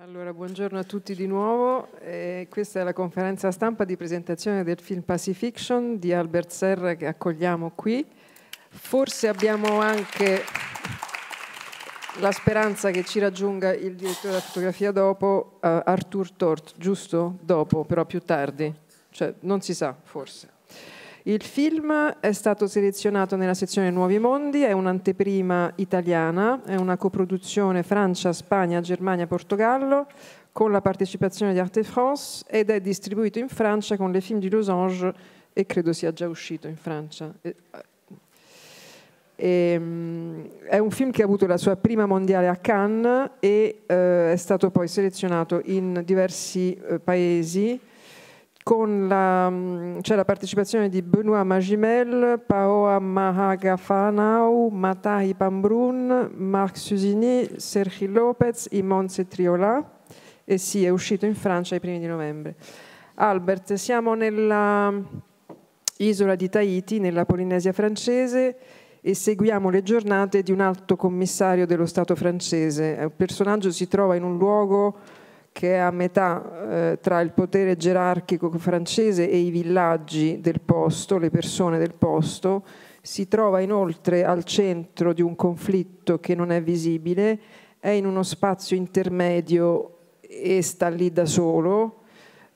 Allora, buongiorno a tutti di nuovo. Eh, questa è la conferenza stampa di presentazione del film Pacifiction di Albert Serra che accogliamo qui. Forse abbiamo anche la speranza che ci raggiunga il direttore della fotografia dopo, eh, Arthur Tort, giusto? Dopo, però più tardi. Cioè, non si sa, forse. Il film è stato selezionato nella sezione Nuovi Mondi, è un'anteprima italiana, è una coproduzione Francia, Spagna, Germania, Portogallo con la partecipazione di Arte France ed è distribuito in Francia con le film di Losange e credo sia già uscito in Francia. E, eh, ehm, è un film che ha avuto la sua prima mondiale a Cannes e eh, è stato poi selezionato in diversi eh, paesi con la, cioè la, partecipazione di Benoît Magimel, Paoa Mahagafanau, Matahi Pambrun, Marc Susini, Sergi Lopez, Imonse Triola e sì, è uscito in Francia ai primi di novembre. Albert, siamo nella isola di Tahiti, nella Polinesia francese e seguiamo le giornate di un alto commissario dello Stato francese. Il personaggio si trova in un luogo che è a metà eh, tra il potere gerarchico francese e i villaggi del posto, le persone del posto, si trova inoltre al centro di un conflitto che non è visibile, è in uno spazio intermedio e sta lì da solo,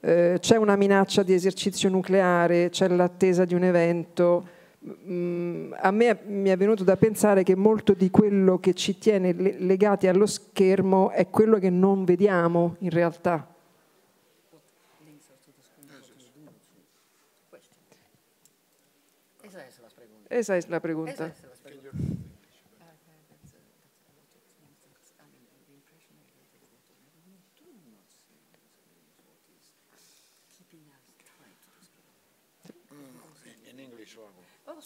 eh, c'è una minaccia di esercizio nucleare, c'è l'attesa di un evento Mm, a me mi è venuto da pensare che molto di quello che ci tiene legati allo schermo è quello che non vediamo in realtà. Esa è la pregunta.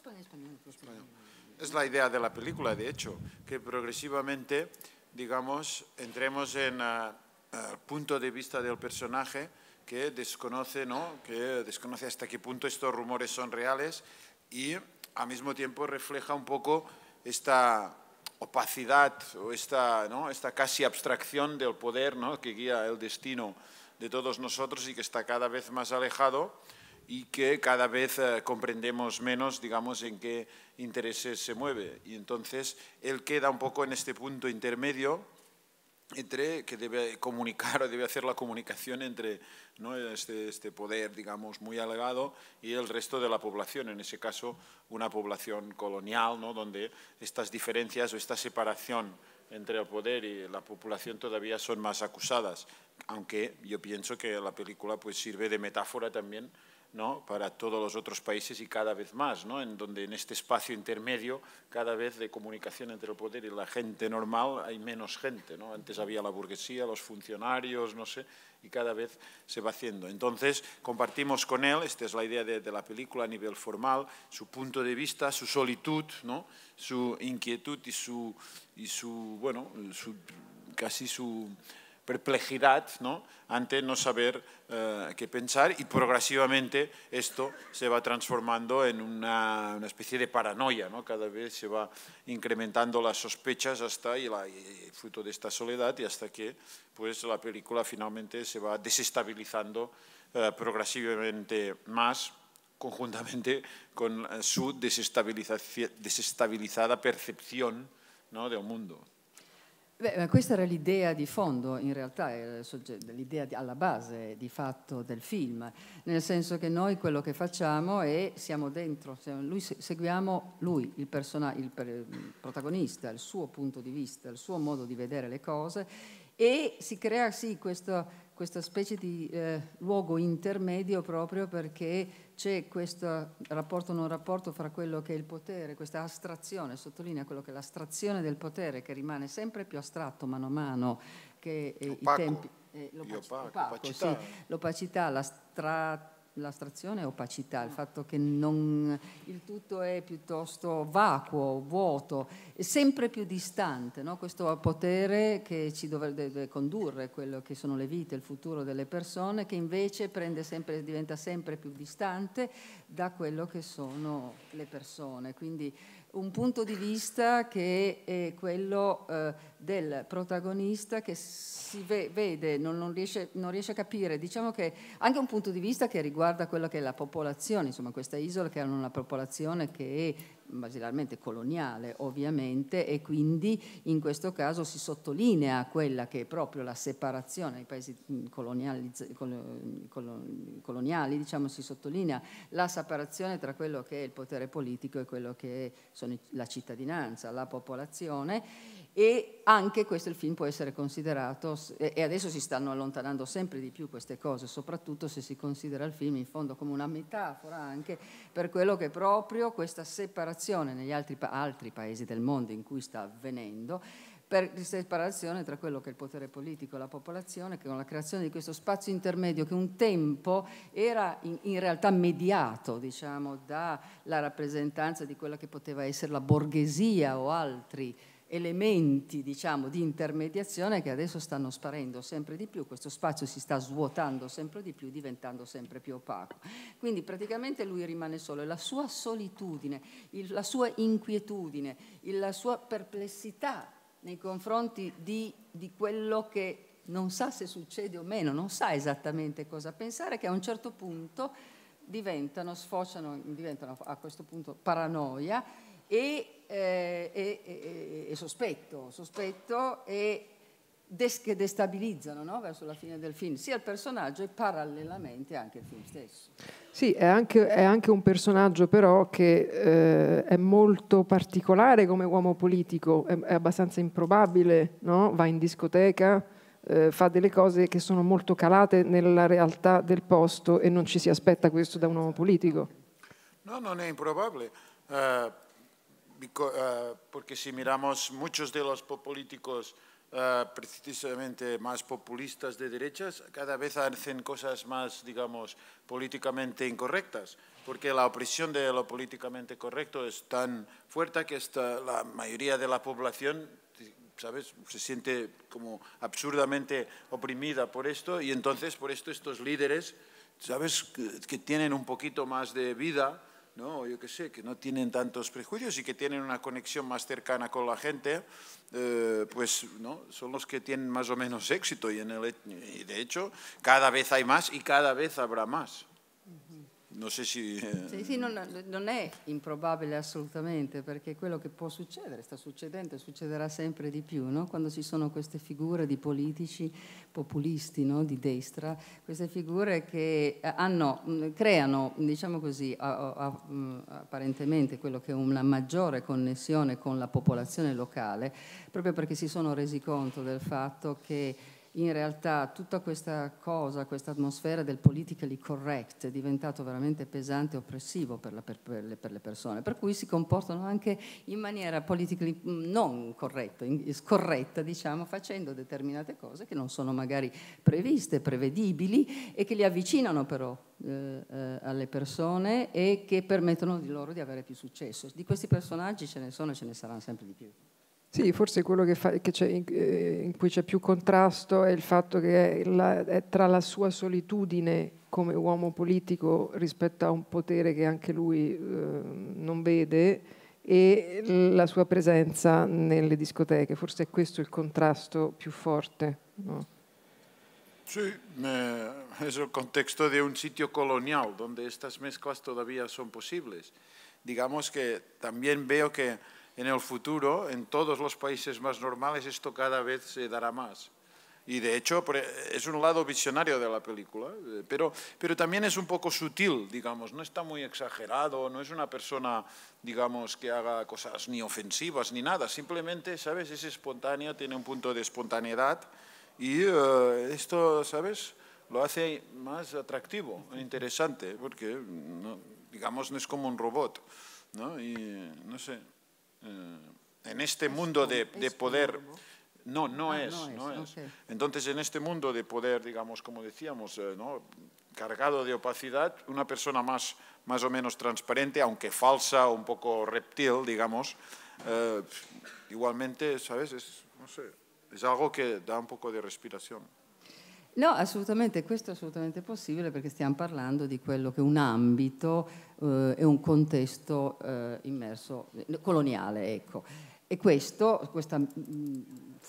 Pues, es la idea de la película, de hecho, que progresivamente, digamos, entremos en el ah, punto de vista del personaje que desconoce, ¿no? Que desconoce hasta qué punto estos rumores son reales y al mismo tiempo refleja un poco esta opacidad o esta, casi abstracción del poder que guía el destino de todos nosotros y que está cada vez más alejado y que cada vez eh, comprendemos menos, digamos, en qué intereses se mueve. Y entonces él queda un poco en este punto intermedio entre que debe comunicar o debe hacer la comunicación entre este, este, poder, digamos, muy alegado y el resto de la población, en ese caso una población colonial, ¿no? donde estas diferencias o esta separación entre el poder y la población todavía son más acusadas, aunque yo pienso que la película pues, sirve de metáfora también ¿no? para todos los otros países y cada vez más, en donde en este espacio intermedio cada vez de comunicación entre el poder y la gente normal hay menos gente. ¿no? Antes había la burguesía, los funcionarios, no sé, y cada vez se va haciendo. Entonces, compartimos con él, esta es la idea de, la película a nivel formal, su punto de vista, su solitud, su inquietud y su, bueno, su, casi su perplejidad ¿no? ante no saber eh, qué pensar y progresivamente esto se va transformando en una, especie de paranoia, ¿no? cada vez se va incrementando las sospechas hasta y, la, fruto de esta soledad y hasta que pues, la película finalmente se va desestabilizando eh, progresivamente más conjuntamente con su desestabilizada percepción del mundo. Beh, questa era l'idea di fondo, in realtà, l'idea alla base di fatto del film, nel senso che noi quello che facciamo è siamo dentro, siamo, lui, seguiamo lui, il, il, il protagonista, il suo punto di vista, il suo modo di vedere le cose e si crea sì questo, questa specie di eh, luogo intermedio proprio perché c'è questo rapporto non rapporto fra quello che è il potere, questa astrazione, sottolinea quello che è l'astrazione del potere che rimane sempre più astratto mano a mano che eh, i tempi... Eh, l'opacità, sì, l'opacità, la l'astrazione è opacità, il ah. fatto che non, il tutto è piuttosto vacuo, vuoto, sempre più distante, no? questo potere che ci dovrebbe condurre, quello che sono le vite, il futuro delle persone, che invece sempre, diventa sempre più distante da quello che sono le persone. Quindi un punto di vista che è quello eh, del protagonista che si ve vede, non, non, riesce, non, riesce, a capire, diciamo che anche un punto di vista che riguarda quella che è la popolazione, insomma questa isola che ha una popolazione che basilarmente coloniale ovviamente e quindi in questo caso si sottolinea quella che è proprio la separazione dei paesi mm, coloniali, coloniali diciamo, si sottolinea la separazione tra quello che è il potere politico e quello che sono la cittadinanza, la popolazione e anche questo il film può essere considerato, e adesso si stanno allontanando sempre di più queste cose, soprattutto se si considera il film in fondo come una metafora anche per quello che proprio questa separazione negli altri, altri paesi del mondo in cui sta avvenendo, per questa separazione tra quello che è il potere politico e la popolazione, che con la creazione di questo spazio intermedio che un tempo era in, in realtà mediato diciamo, dalla rappresentanza di quella che poteva essere la borghesia o altri elementi diciamo, di intermediazione che adesso stanno sparendo sempre di più, questo spazio si sta svuotando sempre di più, diventando sempre più opaco. Quindi praticamente lui rimane solo e la sua solitudine, il, la sua inquietudine, il, la sua perplessità nei confronti di, di quello che non sa se succede o meno, non sa esattamente cosa pensare, che a un certo punto diventano, sfociano, diventano a questo punto paranoia e eh, e, e, e, sospetto, sospetto e des che destabilizzano no? verso la fine del film, sia il personaggio e parallelamente anche il film stesso. Sì, è anche, è anche un personaggio però che eh, è molto particolare come uomo politico, è, è abbastanza improbabile, no? va in discoteca, eh, fa delle cose che sono molto calate nella realtà del posto e non ci si aspetta questo da un uomo politico. No, non è improbabile. Uh Eh, porque si miramos muchos de los políticos eh, precisamente más populistas de derechas, cada vez hacen cosas más, digamos, políticamente incorrectas, porque la opresión de lo políticamente correcto es tan fuerte que la mayoría de la población ¿sabes? Se siente como absurdamente oprimida por esto y entonces por esto estos líderes, ¿sabes? que tienen un poquito más de vida, ¿no? yo qué sé, que no tienen tantos prejuicios y que tienen una conexión más cercana con la gente, eh, pues ¿no? son los que tienen más o menos éxito y, en el, y de hecho cada vez hay más y cada vez habrá más. Non, si... Eh, sì, sì, non, non, è improbabile assolutamente, perché quello che può succedere, sta succedendo e succederà sempre di più, no? quando ci sono queste figure di politici populisti no? di destra, queste figure che eh, hanno, mm, creano, diciamo così, a, a, mm, apparentemente quello che è una maggiore connessione con la popolazione locale, proprio perché si sono resi conto del fatto che in realtà tutta questa cosa, questa atmosfera del politically correct è diventato veramente pesante e oppressivo per, la, per, per, le, per, le, persone, per cui si comportano anche in maniera politically mm, non corretta, scorretta, diciamo, facendo determinate cose che non sono magari previste, prevedibili e che li avvicinano però eh, eh, alle persone e che permettono di loro di avere più successo. Di questi personaggi ce ne sono e ce ne saranno sempre di più. Sì, forse quello che, fa, che in, eh, in, cui c'è più contrasto è il fatto che è, la, è tra la sua solitudine come uomo politico rispetto a un potere che anche lui eh, non vede e la sua presenza nelle discoteche. Forse è questo il contrasto più forte. No? Sí, es eh, el contexto de un sitio colonial donde estas mezclas todavía son posibles. Digamos que también veo que en el futuro, en todos los países más normales, esto cada vez se dará más. Y de hecho e, es un lado visionario de la película, eh, pero, pero también es un poco sutil, digamos, no está muy exagerado, no es una persona, digamos, que haga cosas ni ofensivas ni nada, simplemente, ¿sabes? Es espontánea, tiene un punto de espontaneidad y eh, esto, ¿sabes? Lo hace más atractivo, e interesante, porque, digamos, no es como un robot, ¿no? Y no sé, eh, en este mundo de, poder... Ah, no, no es, Entonces, en este mundo de poder, digamos, como decíamos, eh, cargado de opacidad, una persona más, más o menos transparente, aunque falsa, un poco reptil, digamos, eh, igualmente, ¿sabes? Es, es algo que da un poco de respiración. No, assolutamente, questo è assolutamente possibile perché stiamo parlando di quello che è un ambito eh, e un contesto eh, immerso, coloniale, ecco. E questo, questa mh, mm,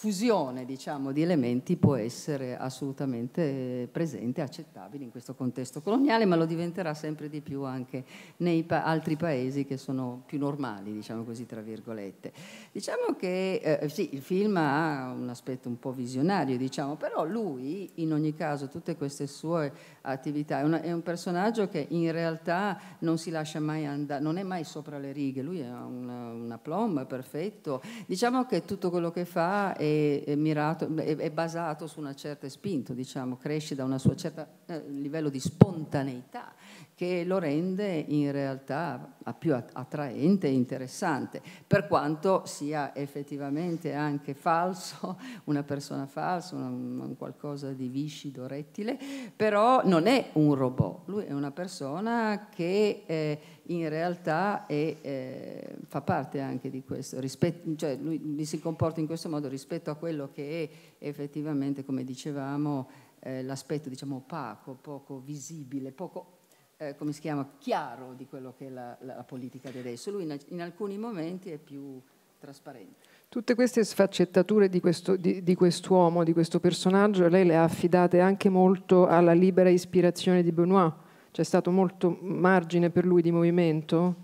fusione diciamo, di elementi può essere assolutamente presente e accettabile in questo contesto coloniale, ma lo diventerà sempre di più anche nei pa altri paesi che sono più normali, diciamo così, tra virgolette. Diciamo che eh, sì, il film ha un aspetto un po' visionario, diciamo, però lui, in ogni caso, tutte queste sue attività, è, una, è un personaggio che in realtà non si lascia mai andare, non è mai sopra le righe, lui ha un aplomb perfetto, diciamo che tutto quello che fa è è, mirato, è, basato su una certa spinta, diciamo, cresce da un certo eh, livello di spontaneità che lo rende in realtà più attraente e interessante, per quanto sia effettivamente anche falso, una persona falsa, un qualcosa di viscido, rettile, però non è un robot, lui è una persona che eh, in realtà è, eh, fa parte anche di questo, rispetto, cioè lui si comporta in questo modo rispetto a quello che è effettivamente, come dicevamo, eh, l'aspetto diciamo opaco, poco visibile, poco eh, come si chiama, chiaro di quello che è la, la politica di adesso, lui in, in, alcuni momenti è più trasparente. Tutte queste sfaccettature di, questo, di, di quest'uomo, di questo personaggio, lei le ha affidate anche molto alla libera ispirazione di Benoit, c'è stato molto margine per lui di movimento?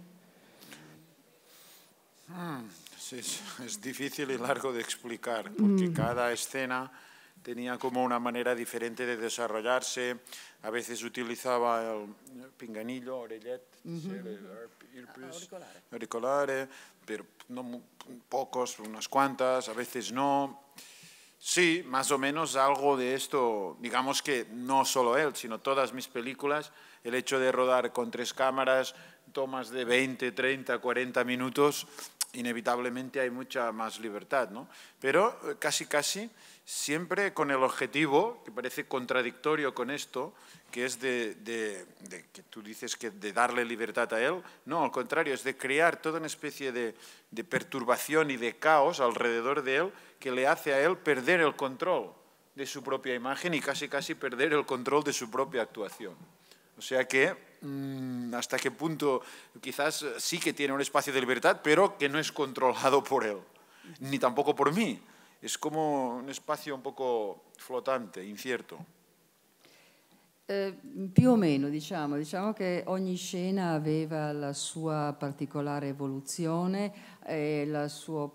Mm, es, es difícil y largo de explicar, perché mm. cada escena... tenía como una manera diferente de desarrollarse. A veces utilizaba el pinganillo, orellet, auriculares. pero no pocos, unas cuantas, a veces no. Sí, más o menos algo de esto, digamos que no solo él, sino todas mis películas, el hecho de rodar con tres cámaras, tomas de 20, 30, 40 minutos, inevitablemente hay mucha más libertad, ¿no? Pero eh, casi, casi, siempre con el objetivo, que parece contradictorio con esto, que es de, que tú dices que de darle libertad a él, no, al contrario, es de crear toda una especie de, de perturbación y de caos alrededor de él que le hace a él perder el control de su propia imagen y casi, casi perder el control de su propia actuación. O sea que Mm, hasta qué punto quizás sí que tiene un espacio de libertad, pero que no es controlado por él, ni tampoco por mí. Es como un espacio un poco flotante, incierto. Ehm, più o meno, diciamo. diciamo, che ogni scena aveva la sua particolare evoluzione e, sua,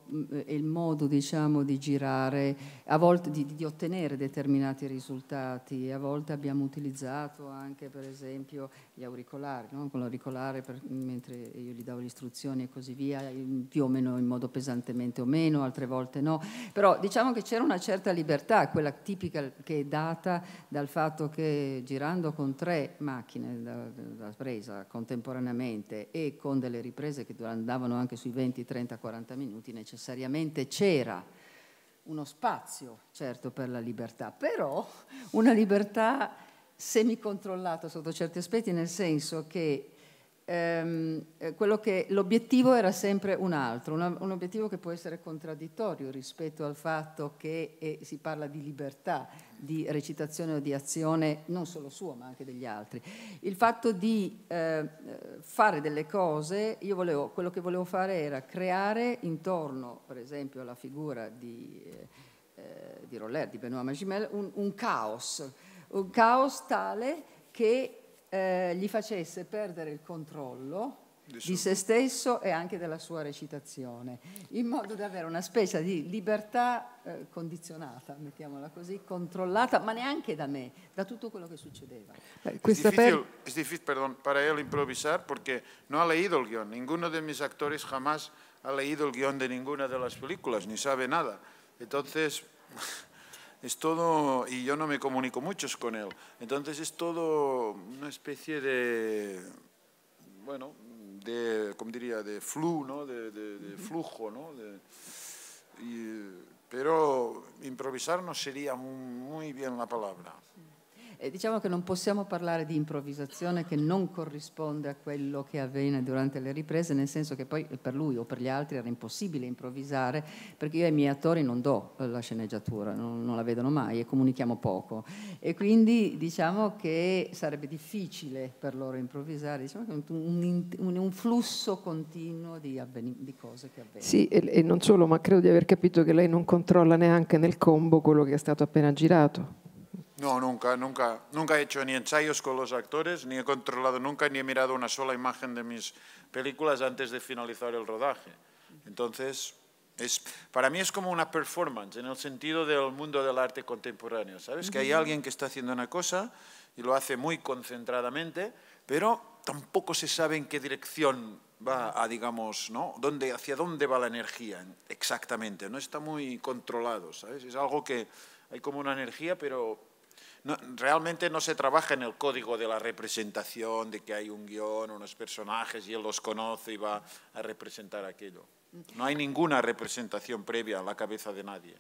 il modo diciamo, di girare, a volte di, di, ottenere determinati risultati. A volte abbiamo utilizzato anche per esempio gli auricolari, no? con l'auricolare per, mentre io gli davo le istruzioni e così via, più o meno in modo pesantemente o meno, altre volte no. Però diciamo che c'era una certa libertà, quella tipica che è data dal fatto che girare girando con tre macchine da, da presa contemporaneamente e con delle riprese che andavano anche sui 20, 30, 40 minuti, necessariamente c'era uno spazio, certo, per la libertà, però una libertà semicontrollata sotto certi aspetti, nel senso che ehm, eh, l'obiettivo era sempre un altro, una, un obiettivo che può essere contraddittorio rispetto al fatto che eh, si parla di libertà, di recitazione o di azione non solo sua ma anche degli altri. Il fatto di eh, fare delle cose, io volevo, quello che volevo fare era creare intorno per esempio alla figura di, eh, eh di Roller, di Benoît Magimel, un, un caos, un caos tale che eh, gli facesse perdere il controllo di, se stesso e anche della sua recitazione, in modo da avere una specie di libertà eh, condizionata, mettiamola così, controllata, ma neanche da me, da tutto quello che succedeva. È difficile, per... difícil perdón, para él improvisar porque no ha leído il guion, nessuno dei miei attori jamás ha leído il guion di nessuna delle las películas, ni sabe nada. Entonces, es todo, y yo no me comunico muchos con él, entonces es todo una especie de, bueno, de, ¿cómo diría?, de flu, ¿no?, de, flujo, ¿no? De, pero improvisar no sería muy bien la palabra. Eh, diciamo che non possiamo parlare di improvvisazione che non corrisponde a quello che avviene durante le riprese, nel senso che poi eh, per lui o per gli altri era impossibile improvvisare, perché io ai miei attori non do eh, la sceneggiatura, non, non la vedono mai e comunichiamo poco. E quindi diciamo che sarebbe difficile per loro improvvisare, diciamo che è un, un, un flusso continuo di, di, cose che avvengono. Sì, e, e non solo, ma credo di aver capito che lei non controlla neanche nel combo quello che è stato appena girato. No, nunca, nunca. Nunca he hecho ni ensayos con los actores, ni he controlado nunca, ni he mirado una sola imagen de mis películas antes de finalizar el rodaje. Entonces, es, para mí es como una performance en el sentido del mundo del arte contemporáneo, ¿sabes? Que hay alguien que está haciendo una cosa y lo hace muy concentradamente, pero tampoco se sabe en qué dirección va digamos, ¿no? ¿Dónde, hacia dónde va la energía exactamente, no está muy controlado, ¿sabes? Es algo que hay como una energía, pero no, realmente no se trabaja en el código de la representación, de que hay un guión, unos personajes y él los conoce y va a representar aquello. No hay ninguna representación previa a la cabeza de nadie.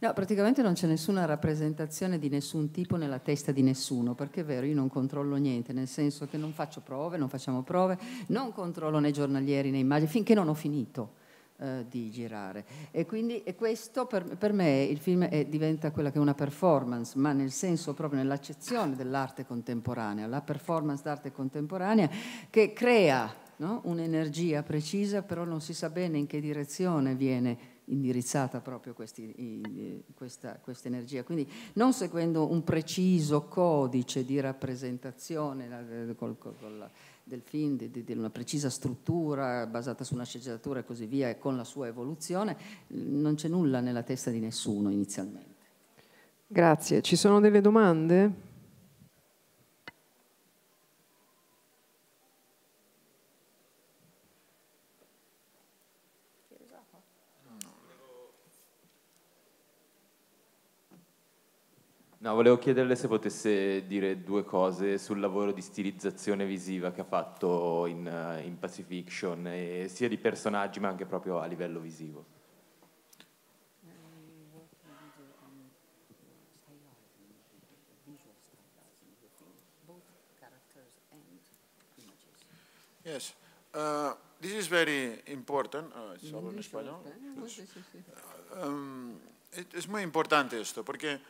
No, praticamente non c'è nessuna rappresentazione di nessun tipo nella testa di nessuno, perché è vero, io non controllo niente, nel senso che non faccio prove, non facciamo prove, non controllo né giornalieri né immagini, finché non ho finito eh, di girare. E quindi e questo per, per, me il film è, diventa quella che è una performance, ma nel senso proprio nell'accezione dell'arte contemporanea, la performance d'arte contemporanea che crea no, un'energia precisa, però non si sa bene in che direzione viene indirizzata proprio questi, questa energia. Quindi non seguendo un preciso codice di rappresentazione eh, col, col, col del film, di, di, di, una precisa struttura basata su una sceneggiatura e così via, e con la sua evoluzione, non c'è nulla nella testa di nessuno inizialmente. Grazie. Ci sono delle domande? No, volevo chiederle se potesse dire due cose sul lavoro di stilizzazione visiva che ha fatto in, eh, in Pacifiction, e sia di personaggi ma anche proprio a livello visivo. Yes, uh, this is very important. Uh, es hablo en español. Pues, um, es muy importante esto porque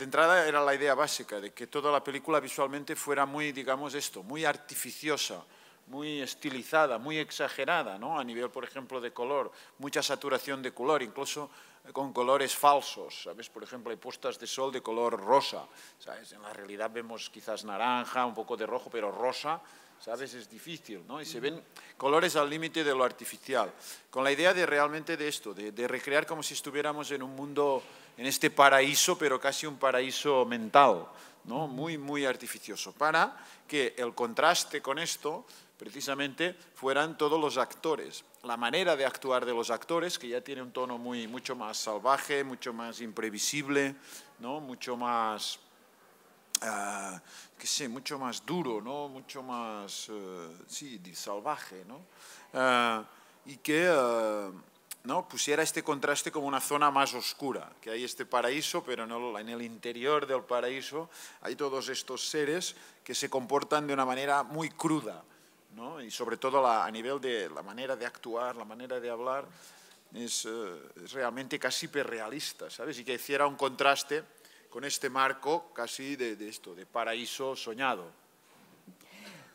de entrada era la idea básica, de que toda la película visualmente fuera muy, digamos esto, muy artificiosa, muy estilizada, muy exagerada, ¿no? a nivel, por ejemplo, de color, mucha saturación de color, incluso eh, con colores falsos, ¿sabes? Por ejemplo, hay puestas de sol de color rosa, ¿sabes? En la realidad vemos quizás naranja, un poco de rojo, pero rosa, ¿sabes? Es difícil, ¿no? Y se ven colores al límite de lo artificial, con la idea de realmente de esto, de, recrear como si estuviéramos en un mundo, en este paraíso, pero casi un paraíso mental, ¿no? Muy, muy artificioso, para que el contraste con esto precisamente fueran todos los actores. La manera de actuar de los actores, que ya tiene un tono muy, mucho más salvaje, mucho más imprevisible, ¿no? mucho más Ah, sé, mucho más duro, ¿no? mucho más, eh, sí, salvaje, ¿no? Ah, y que ah, ¿no? pusiera este contraste como una zona más oscura, que hay este paraíso, pero en el, interior del paraíso hay todos estos seres que se comportan de una manera muy cruda, y sobre todo a nivel de la manera de actuar, la manera de hablar, es, eh, realmente casi perrealista, ¿sabes? Y que hiciera un contraste con este marco casi de, de esto, de paraíso soñado.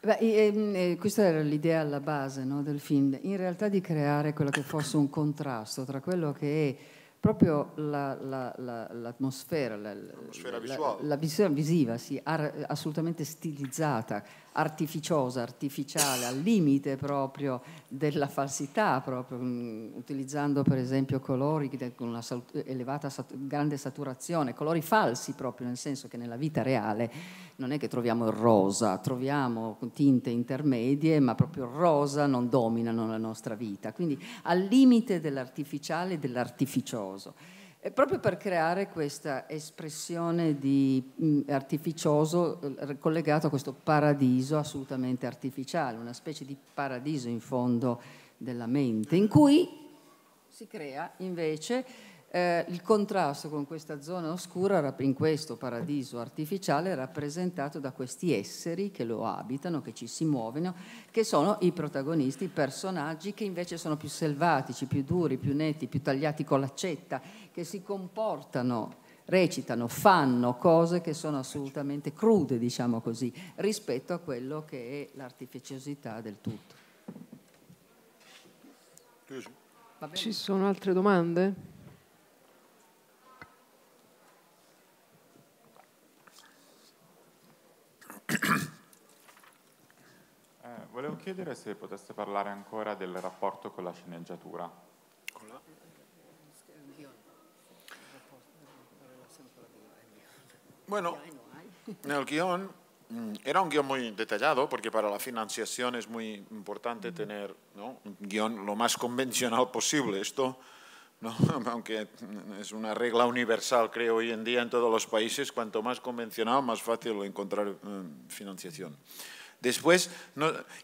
Beh, e, e, ehm, eh, questa era l'idea alla base no, del film, in realtà di creare quello che fosse un contrasto tra quello che è proprio l'atmosfera, la, la, la, visione visiva, sì, ar, assolutamente stilizzata, artificiosa, artificiale, al limite proprio della falsità, proprio, mh, mm, utilizzando per esempio colori con una sal elevata, sat grande saturazione, colori falsi proprio, nel senso che nella vita reale non è che troviamo il rosa, troviamo tinte intermedie, ma proprio il rosa non dominano la nostra vita, quindi al limite dell'artificiale e dell'artificioso artificioso. E proprio per creare questa espressione di mh, mm, artificioso eh, collegato a questo paradiso assolutamente artificiale, una specie di paradiso in fondo della mente, in cui si crea invece eh, il contrasto con questa zona oscura in questo paradiso artificiale è rappresentato da questi esseri che lo abitano, che ci si muovono, che sono i protagonisti, i personaggi che invece sono più selvatici, più duri, più netti, più tagliati con l'accetta, che si comportano recitano, fanno cose che sono assolutamente crude, diciamo così, rispetto a quello che è l'artificiosità del tutto. Ci sono altre domande? Eh, volevo chiedere se potesse parlare ancora del rapporto con la sceneggiatura. Con la? Bueno, en el guión mm, era un guión muy detallado porque para la financiación es muy importante tener ¿no? un guión lo más convencional posible. Esto aunque es una regla universal, creo, hoy en día en todos los países, cuanto más convencional, más fácil encontrar eh, financiación. Después,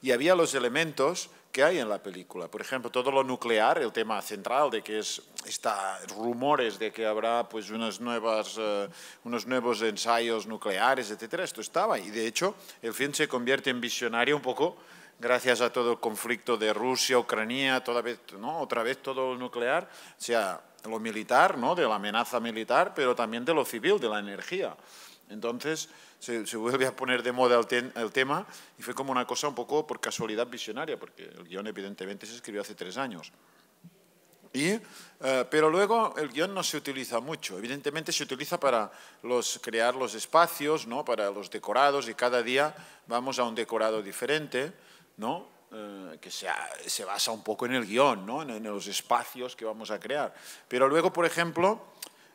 y había los elementos que hay en la película. Por ejemplo, todo lo nuclear, el tema central de que es está rumores de que habrá pues, eh, unos nuevos ensayos nucleares, etcétera. Esto estaba y de hecho el film se convierte en visionario un poco gracias a todo el conflicto de Rusia, Ucrania, otra vez todo nuclear, o sea, lo militar, de la amenaza militar, pero también de lo civil, de la energía. Entonces se, se vuelve a poner de moda el, tema y fue como una cosa un poco por casualidad visionaria, porque el guión evidentemente se escribió hace tres años. Eh, pero luego el guión no se utiliza mucho. Evidentemente se utiliza para crear los espacios, para los decorados y cada día vamos a un decorado diferente eh, que se, se, basa un poco en el guión, ¿no? en, los espacios que vamos a crear. Pero luego, por ejemplo,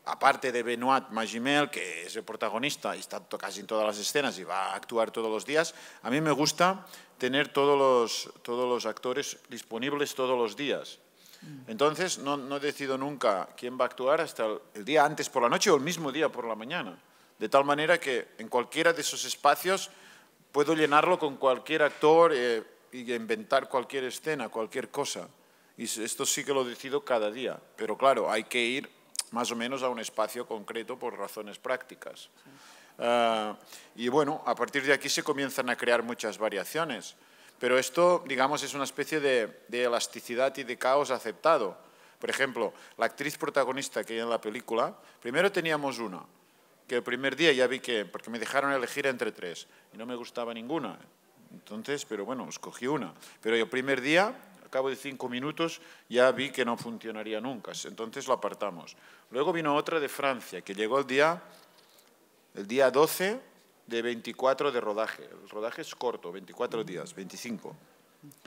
aparte de Benoit Magimel, que es el protagonista y está casi en todas las escenas y va a actuar todos los días, a mí me gusta tener todos los, todos los actores disponibles todos los días. Mm. Entonces, no, no decido nunca quién va a actuar hasta el, día antes por la noche o el mismo día por la mañana. De tal manera que en cualquiera de esos espacios puedo llenarlo con cualquier actor, eh, y inventar cualquier escena, cualquier cosa. Y esto sí que lo decido cada día, pero claro, hay que ir más o menos a un espacio concreto por razones prácticas. Ah, y bueno, a partir de aquí se comienzan a crear muchas variaciones, pero esto, digamos, es una especie de, de elasticidad y de caos aceptado. Por ejemplo, la actriz protagonista que hay en la película, primero teníamos una, que el primer día ya vi que, porque me dejaron elegir entre tres, y no me gustaba ninguna. Entonces, pero bueno, escogí una. Pero el primer día, al cabo de cinco minutos, ya vi que no funcionaría nunca. Entonces lo apartamos. Luego vino otra de Francia, que llegó el día, el día 12 de 24 de rodaje. El rodaje es corto, 24 mm. días, 25.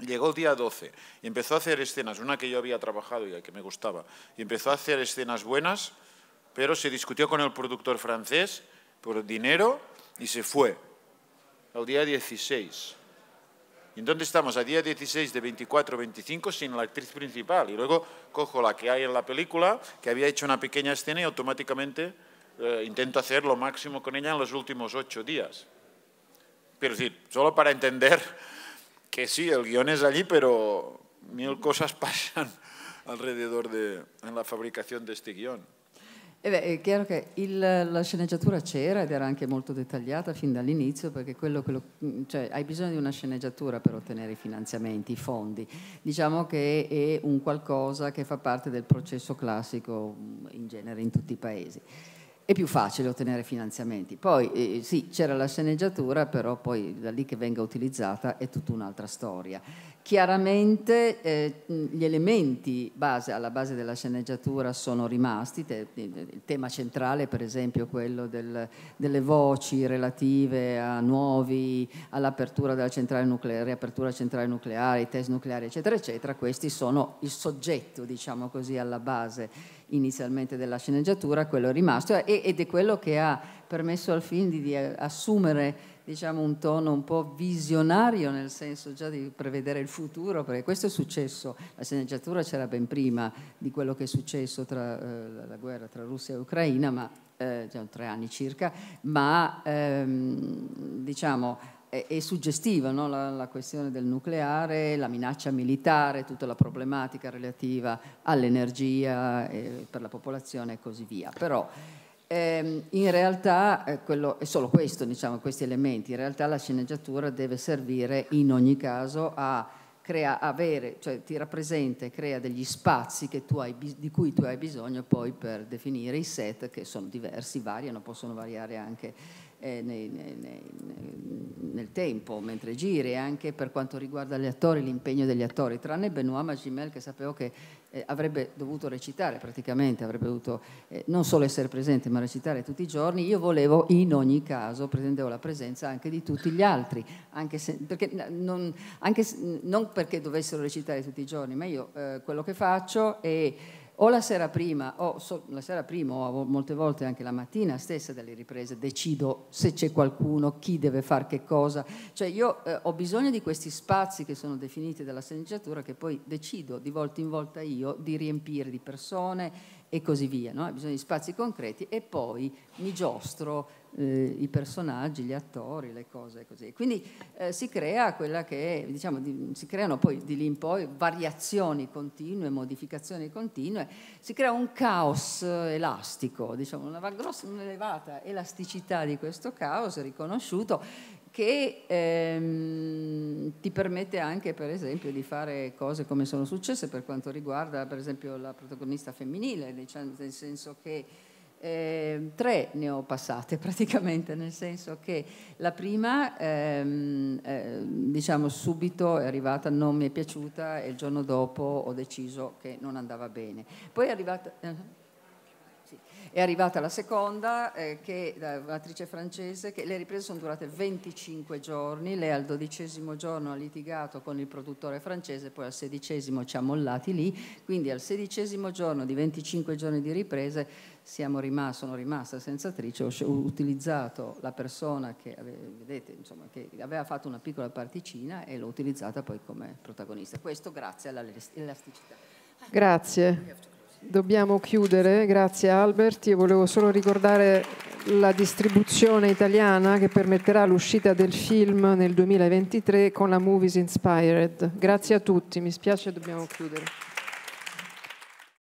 Llegó el día 12 y empezó a hacer escenas, una que yo había trabajado y que me gustaba, y empezó a hacer escenas buenas, pero se discutió con el productor francés por dinero y se fue al día 16. ¿Y dónde estamos? A día 16 de 24 25 sin la actriz principal. Y luego cojo la que hay en la película, que había hecho una pequeña escena y automáticamente eh, intento hacer lo máximo con ella en los últimos ocho días. Pero es decir, solo para entender que sí, el guión es allí, pero mil cosas pasan alrededor de en la fabricación de este guión. Eh beh, è chiaro che il, la sceneggiatura c'era ed era anche molto dettagliata fin dall'inizio perché quello, quello, mm, cioè, hai bisogno di una sceneggiatura per ottenere i finanziamenti, i fondi. Diciamo che è un qualcosa che fa parte del processo classico mm, in genere in tutti i paesi è più facile ottenere finanziamenti. Poi eh, sì, c'era la sceneggiatura, però poi da lì che venga utilizzata è tutta un'altra storia. Chiaramente eh, gli elementi base, alla base della sceneggiatura sono rimasti, te, il tema centrale per esempio quello del, delle voci relative a nuovi, all'apertura della centrale nucleare, riapertura centrale nucleare, i test nucleari eccetera eccetera, questi sono il soggetto diciamo così alla base inizialmente della sceneggiatura, quello è rimasto ed è quello che ha permesso al film di, eh, assumere diciamo, un tono un po' visionario, nel senso già di prevedere il futuro, perché questo è successo, la sceneggiatura c'era ben prima di quello che è successo tra eh, la guerra tra Russia e Ucraina, ma eh, già tre anni circa, ma ehm, diciamo è, suggestiva no? la, la, questione del nucleare, la minaccia militare, tutta la problematica relativa all'energia eh, per la popolazione e così via. Però ehm, in realtà eh, quello, è solo questo, diciamo, questi elementi, in realtà la sceneggiatura deve servire in ogni caso a crea, avere, cioè ti rappresenta e crea degli spazi hai, di cui tu hai bisogno poi per definire i set che sono diversi, variano, possono variare anche eh, nei, nei, nei, nel tempo, mentre giri, eh, anche per quanto riguarda gli attori, l'impegno degli attori, tranne Benoît Magimel che sapevo che eh, avrebbe dovuto recitare praticamente, avrebbe dovuto eh, non solo essere presente ma recitare tutti i giorni, io volevo in ogni caso, pretendevo la presenza anche di tutti gli altri, anche se, perché, eh, non, anche se, non perché dovessero recitare tutti i giorni, ma io eh, quello che faccio è o la sera prima, o so, la sera prima, o molte volte anche la mattina stessa delle riprese, decido se c'è qualcuno, chi deve fare che cosa. Cioè io eh, ho bisogno di questi spazi che sono definiti dalla sceneggiatura che poi decido di volta in volta io di riempire di persone, e così via, no? bisogna di spazi concreti e poi mi giostro eh, i personaggi, gli attori, le cose così. Quindi eh, si crea quella che, diciamo, di, si creano poi di lì in poi variazioni continue, modificazioni continue, si crea un caos elastico, diciamo, una grossa, un'elevata elasticità di questo caos riconosciuto che ehm, ti permette anche per esempio di fare cose come sono successe per quanto riguarda per esempio la protagonista femminile, diciamo, nel senso che eh, tre ne ho passate praticamente, nel senso che la prima ehm, eh, diciamo subito è arrivata, non mi è piaciuta e il giorno dopo ho deciso che non andava bene. Poi è arrivata... Eh, sì. È arrivata la seconda, eh, che è eh, un'attrice francese, che le riprese sono durate 25 giorni, lei al dodicesimo giorno ha litigato con il produttore francese, poi al sedicesimo ci ha mollati lì, quindi al sedicesimo giorno di 25 giorni di riprese rimasti, sono rimasta senza attrice, ho, utilizzato la persona che, ave, vedete, insomma, che aveva fatto una piccola particina e l'ho utilizzata poi come protagonista. Questo grazie all'elasticità. Grazie. Dobbiamo chiudere, grazie Albert. Io volevo solo ricordare la distribuzione italiana che permetterà l'uscita del film nel 2023 con la Movies Inspired. Grazie a tutti, mi spiace dobbiamo chiudere.